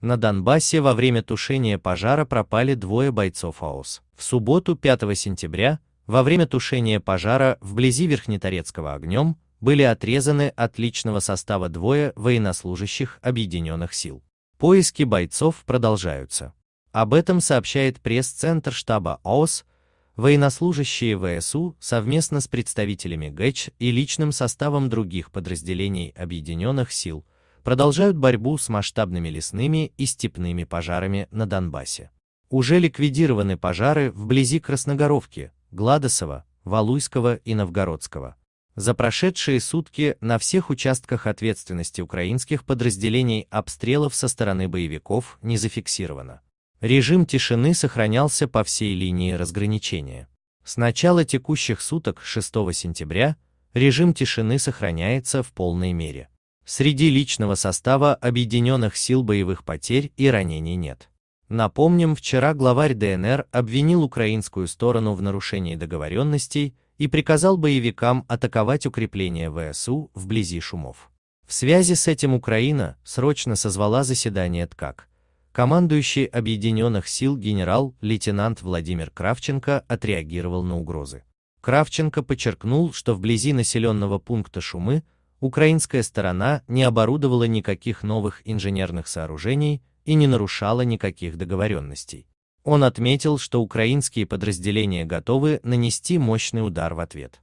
На Донбассе во время тушения пожара пропали двое бойцов АОС. В субботу 5 сентября, во время тушения пожара вблизи Верхнеторецкого огнем, были отрезаны от личного состава двое военнослужащих объединенных сил. Поиски бойцов продолжаются. Об этом сообщает пресс-центр штаба ООС, военнослужащие ВСУ совместно с представителями ГЭЧ и личным составом других подразделений объединенных сил – продолжают борьбу с масштабными лесными и степными пожарами на Донбассе. Уже ликвидированы пожары вблизи Красногоровки, Гладосова, Валуйского и Новгородского. За прошедшие сутки на всех участках ответственности украинских подразделений обстрелов со стороны боевиков не зафиксировано. Режим тишины сохранялся по всей линии разграничения. С начала текущих суток 6 сентября режим тишины сохраняется в полной мере среди личного состава Объединенных сил боевых потерь и ранений нет. Напомним, вчера главарь ДНР обвинил украинскую сторону в нарушении договоренностей и приказал боевикам атаковать укрепление ВСУ вблизи Шумов. В связи с этим Украина срочно созвала заседание ТКАК. Командующий Объединенных сил генерал-лейтенант Владимир Кравченко отреагировал на угрозы. Кравченко подчеркнул, что вблизи населенного пункта Шумы украинская сторона не оборудовала никаких новых инженерных сооружений и не нарушала никаких договоренностей. Он отметил, что украинские подразделения готовы нанести мощный удар в ответ.